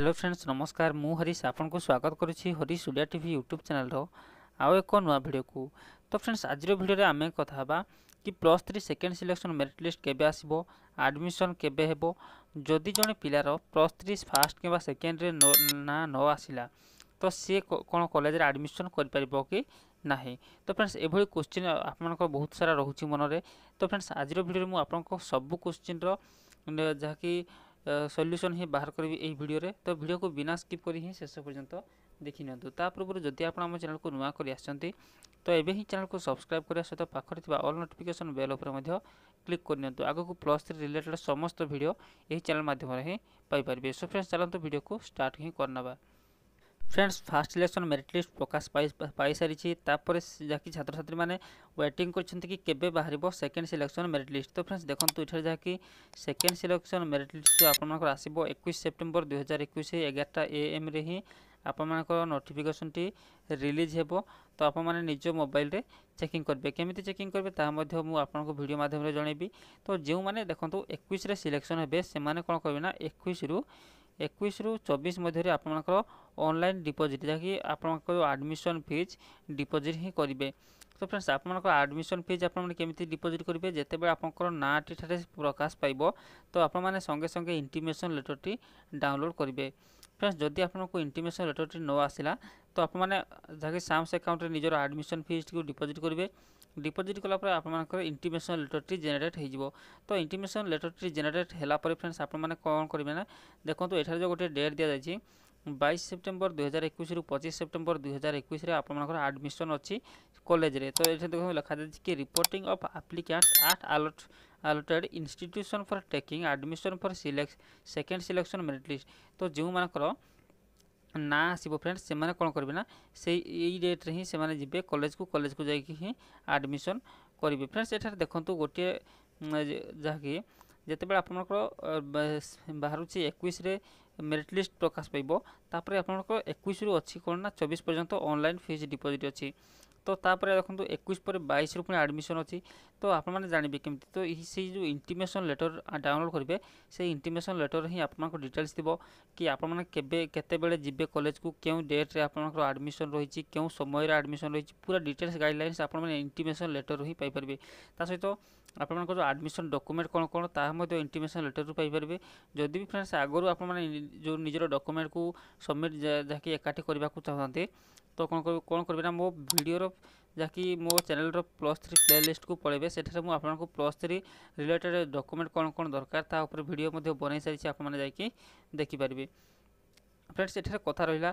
hello friends নমস্কার মু হরিশ আপনার স্বাগত করছি Harish Odia TV YouTube channel আও এক নয় ভিডিওকু তো ফ্রেন্ডস আজর ভিডিওরে আমি কথা হবা কি plus three second selection merit list কেবে আসব আডমিশন কেবে হব যদি জন পিলার প্লস থ্রি ফার্স্ট কিংবা সেকেন্ডরে না ন আসিলা তো সি কোণ কলেজের আডমিশন করে পাব কি না তো ফ্রেন্ডস এভাবে কোশ্চিন আপনার বহুত সারা রয়েছে মনরে তো ফ্রেন্ডস আজর ভিডিওরে মু আপনার সবু কোশ্চিন্র যাকি ସଲ୍ୟୁସନ୍ ହିଁ ବାହାର କରିବି ଏହି ଭିଡ଼ିଓରେ ତ ଭିଡ଼ିଓକୁ ବିନା ସ୍କିପ୍ କରି ହିଁ ଶେଷ ପର୍ଯ୍ୟନ୍ତ ଦେଖିନିଅନ୍ତୁ ତା ପୂର୍ବରୁ ଯଦି ଆପଣ ଆମ ଚ୍ୟାନେଲକୁ ନୂଆ କରି ଆସିଛନ୍ତି ତ ଏବେ ହିଁ ଚ୍ୟାନେଲକୁ ସବସ୍କ୍ରାଇବ୍ କରିବା ସହିତ ପାଖରେ ଥିବା ଅଲ୍ ନୋଟିଫିକେସନ୍ ବେଲ୍ ଉପରେ ମଧ୍ୟ କ୍ଲିକ୍ କରିନିଅନ୍ତୁ ଆଗକୁ ପ୍ଲସ୍ ଥ୍ରୀ ରିଲେଟେଡ଼୍ ସମସ୍ତ ଭିଡ଼ିଓ ଏହି ଚ୍ୟାନେଲ୍ ମାଧ୍ୟମରେ ହିଁ ପାଇପାରିବେ ସୋ ଫ୍ରେଣ୍ଡସ୍ ଚାଲନ୍ତୁ ଭିଡ଼ିଓକୁ ଷ୍ଟାର୍ଟ ହିଁ କରିନେବା friends first selection merit list প্রকাশ পাইসারিছি তাপরে যাকি ছাত্রছাত্রী মানে ওয়েটিং করছেন কি কেবে বাহারিব সেকেন্ড সিলেকশন মেরিট লিষ্ট তো ফ্রেন্ডস দেখুন এঠার যাকি সেকেন্ড সিলেকশন মেরিট লিষ্ট আপনার আসব একুশ সেপ্টেম্বর দুই হাজার একুশ এগারোটা এএমরে হি ଆପଣମାନଙ୍କର ନୋଟିଫିକେସନ୍ଟି ରିଲିଜ୍ ହେବ ତ ଆପଣମାନେ ନିଜ ମୋବାଇଲରେ ଚେକିଂ କରିବେ କେମିତି ଚେକିଂ କରିବେ ତାହା ମଧ୍ୟ ମୁଁ ଆପଣଙ୍କୁ ଭିଡ଼ିଓ ମାଧ୍ୟମରେ ଜଣାଇବି ତ ଯେଉଁମାନେ ଦେଖନ୍ତୁ ଏକୋଇଶରେ ସିଲେକ୍ସନ୍ ହେବେ ସେମାନେ କ'ଣ କରିବେ ନା ଏକୋଇଶରୁ ଏକୋଇଶରୁ ଚବିଶ ମଧ୍ୟରେ ଆପଣଙ୍କର ଅନଲାଇନ୍ ଡିପୋଜିଟ୍ ଯାହାକି ଆପଣଙ୍କର ଯେଉଁ ଆଡ଼ମିସନ୍ ଫିଜ୍ ଡିପୋଜିଟ୍ ହିଁ କରିବେ ତ ଫ୍ରେଣ୍ଡସ୍ ଆପଣଙ୍କର ଆଡ଼ମିସନ୍ ଫିଜ୍ ଆପଣମାନେ କେମିତି ଡିପୋଜିଟ୍ କରିବେ ଯେତେବେଳେ ଆପଣଙ୍କର ନାଁଟି ଠାରେ ପ୍ରକାଶ ପାଇବ ତ ଆପଣମାନେ ସଙ୍ଗେ ସଙ୍ଗେ ଇଣ୍ଟିମେସନ୍ ଲେଟର୍ଟି ଡାଉନଲୋଡ଼୍ କରିବେ ଫ୍ରେଣ୍ଡସ୍ ଯଦି ଆପଣଙ୍କୁ ଇଣ୍ଟିମେସନ୍ ଲେଟର୍ଟି ନ ଆସିଲା ତ ଆପଣମାନେ ଯାହାକି ସାମ୍ସ ଆକାଉଣ୍ଟରେ ନିଜର ଆଡ଼ମିସନ୍ ଫିଜ୍ଟିକୁ ଡିପୋଜିଟ୍ କରିବେ ডিপোজিট কলাপরে আপনার ইন্টিমেসন লেটরটি জেনেট হয়ে তো ইন্টিমেসন লেটরটি জেনেট হলাপরে ফ্রেন্ডস আপনার কম করবে না দেখুন এখানে যে গোটে ডেট দিয়া যাই বাইশ সেপ্টেম্বর দুই হাজার একুশ রু পঁচিশ সেপ্টেম্বর দুই হাজার একুশে আপনার আডমিশন অছি কলেজে তো এখানে দেখুন লেখা যাচ্ছে কি রিপোর্টিং অফ আপ্লিকান্ট আট আলট allotted institution for taking admission for select second selection merit list ତ ଯେଉଁମାନଙ୍କର ନା ଆସିବ ଫ୍ରେଣ୍ଡ ସେମାନେ କ'ଣ କରିବେ ନା ସେଇ ଏଇ ଡେଟ୍ରେ ହିଁ ସେମାନେ ଯିବେ କଲେଜକୁ କଲେଜକୁ ଯାଇକି ହିଁ ଆଡ଼ମିସନ୍ କରିବେ ଫ୍ରେଣ୍ଡସ୍ ଏଠାରେ ଦେଖନ୍ତୁ ଗୋଟିଏ ଯାହାକି ଯେତେବେଳେ ଆପଣଙ୍କର ବାହାରୁଛି ଏକୋଇଶରେ ମେରିଟ୍ ଲିଷ୍ଟ ପ୍ରକାଶ ପାଇବ ତାପରେ ଆପଣଙ୍କର ଏକୋଇଶରୁ ଅଛି କ'ଣ ନା ଚବିଶ ପର୍ଯ୍ୟନ୍ତ ଅନଲାଇନ୍ ଫିସ୍ ଡିପୋଜିଟ୍ ଅଛି তো তাপরে দেখুন একুশ পরে বাইশর পুঁ আডমিশন অছি তো আপনার জাঁবে কমিটি তো সেই যে ইন্টিমেসন লেটর ডাউনলোড করবে সেই ইন্টিমেসন লেটর হি আপনার ডিটেলস থাকবে কি আপনার কেবে কেতবে যাবে কলেজকু কেউ ডেট্রে আপনার আডমিশন রয়েছে কেউ সময়ের আডমিশন রয়েছে পুরা ডিটেলস গাইডলাইন্স আপনার ইন্টিমেসন লেটর হি পাইপারে তা সহিত ଆପଣଙ୍କର ଆଡ଼ମିସନ୍ ଡକୁମେଣ୍ଟ କ'ଣ କ'ଣ ତାହା ମଧ୍ୟ ଇଣ୍ଟିମେସନ୍ ଲେଟର୍ରୁ ପାଇପାରିବେ ଯଦି ବି ଫ୍ରେଣ୍ଡସ୍ ଆଗରୁ ଆପଣମାନେ ଯେଉଁ ନିଜର ଡକୁମେଣ୍ଟକୁ ସବମିଟ୍ ଯାହାକି ଏକାଠି କରିବାକୁ ଚାହୁଁଥାନ୍ତି ତ କ'ଣ କ'ଣ କରିବେ ନା ମୋ ଭିଡ଼ିଓର जहाँकि मो चेल प्लस थ्री प्ले लिस्ट को पढ़े से मुझे प्लस थ्री रिलेटेड डकुमेंट कौन कौन दरकार तापर भिड बन सारी आपकी देखिपर फ्रेंड्स एटार कथ रहा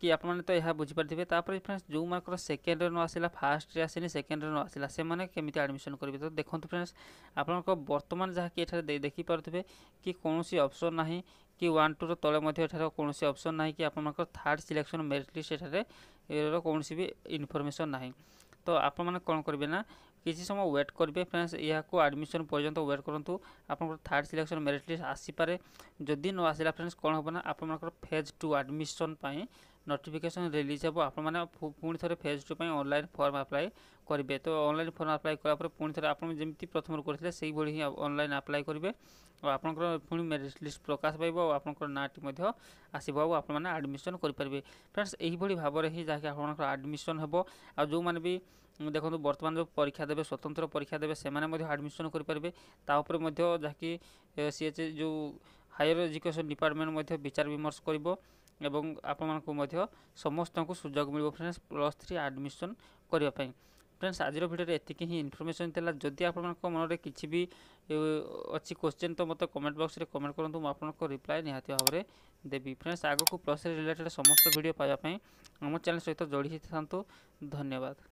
कि आप तो यह बुझीपारे फ्रेंड्स जो मैं सेकेंड रे न आसला फास्ट रे आसनी सेकेंड में न आसला से मैंने केमी आडमिशन करेंगे तो देखते फ्रेंड्स आप बर्तमान जहाँकि देखिपे कि कौन अप्सन ना କି ୱାନ୍ ଟୁର ତଳେ ମଧ୍ୟ ଏଠାରେ କୌଣସି ଅପସନ୍ ନାହିଁ କି ଆପଣମାନଙ୍କର ଥାର୍ଡ଼ ସିଲେକ୍ସନ୍ ମେରିଟ୍ ଲିଷ୍ଟ ଏଠାରେ ଏର କୌଣସି ବି ଇନଫର୍ମେସନ୍ ନାହିଁ ତ ଆପଣମାନେ କ'ଣ କରିବେ ନା କିଛି ସମୟ ୱେଟ୍ କରିବେ ଫ୍ରେଣ୍ଡସ୍ ଏହାକୁ ଆଡ଼ମିସନ୍ ପର୍ଯ୍ୟନ୍ତ ୱେଟ୍ କରନ୍ତୁ ଆପଣଙ୍କର ଥାର୍ଡ଼ ସିଲେକ୍ସନ୍ ମେରିଟ୍ ଲିଷ୍ଟ ଆସିପାରେ ଯଦି ନ ଆସିଲା ଫ୍ରେଣ୍ଡସ୍ କ'ଣ ହେବ ନା ଆପଣମାନଙ୍କର ଫେଜ୍ ଟୁ ଆଡ଼ମିସନ୍ ପାଇଁ ନୋଟିଫିକେସନ୍ ରିଲିଜ୍ ହେବ ଆପଣମାନେ ପୁଣି ଥରେ ଫେଜ୍ ଟୁ ପାଇଁ ଅନଲାଇନ୍ ଫର୍ମ ଆପ୍ଲାଏ କରିବେ ତ ଅନଲାଇନ୍ ଫର୍ମ ଆପ୍ଲାଏ କଲା ପରେ ପୁଣି ଥରେ ଆପଣ ଯେମିତି ପ୍ରଥମରୁ କରିଥିଲେ ସେଇଭଳି ହିଁ ଅନଲାଇନ୍ ଆପ୍ଲାଏ କରିବେ ଆଉ ଆପଣଙ୍କର ପୁଣି ମେରିଟ୍ ଲିଷ୍ଟ ପ୍ରକାଶ ପାଇବ ଆଉ ଆପଣଙ୍କର ନାଁଟି ମଧ୍ୟ ଆସିବ ଆଉ ଆପଣମାନେ ଆଡ଼ମିସନ୍ କରିପାରିବେ ଫ୍ରେଣ୍ଡସ୍ ଏହିଭଳି ଭାବରେ ହିଁ ଯାହାକି ଆପଣଙ୍କର ଆଡ଼ମିସନ୍ ହେବ ଆଉ ଯେଉଁମାନେ ବି ଦେଖନ୍ତୁ ବର୍ତ୍ତମାନ ଯେଉଁ ପରୀକ୍ଷା ଦେବେ ସ୍ୱତନ୍ତ୍ର ପରୀକ୍ଷା ଦେବେ ସେମାନେ ମଧ୍ୟ ଆଡ଼ମିସନ୍ କରିପାରିବେ ତା ଉପରେ ମଧ୍ୟ ଯାହାକି ସିଏଚ୍ ଯେଉଁ ହାୟର ଏଜୁକେସନ୍ ଡିପାର୍ଟମେଣ୍ଟ ମଧ୍ୟ ବିଚାର ବିମର୍ଶ କରିବ ଏବଂ ଆପଣମାନଙ୍କୁ ମଧ୍ୟ ସମସ୍ତଙ୍କୁ ସୁଯୋଗ ମିଳିବ ଫ୍ରେଣ୍ଡସ୍ ପ୍ଲସ୍ ଥ୍ରୀ ଆଡ଼ମିସନ୍ କରିବା ପାଇଁ ଫ୍ରେଣ୍ଡସ୍ ଆଜିର ଭିଡ଼ିଓରେ ଏତିକି ହିଁ ଇନଫର୍ମେସନ୍ ଥିଲା ଯଦି ଆପଣମାନଙ୍କ ମନରେ କିଛି ବି ଅଛି କୋଶ୍ଚିନ୍ ତ ମୋତେ କମେଣ୍ଟ ବକ୍ସରେ କମେଣ୍ଟ କରନ୍ତୁ ମୁଁ ଆପଣଙ୍କ ରିପ୍ଲାଏ ନିହାତି ଭାବରେ ଦେବି ଫ୍ରେଣ୍ଡସ୍ ଆଗକୁ ପ୍ଲସ୍ ଥ୍ରୀ ରିଲେଟେଡ଼୍ ସମସ୍ତ ଭିଡ଼ିଓ ପାଇବା ପାଇଁ ଆମ ଚ୍ୟାନେଲ୍ ସହିତ ଯୋଡ଼ି ହେଇଥାନ୍ତୁ ଧନ୍ୟବାଦ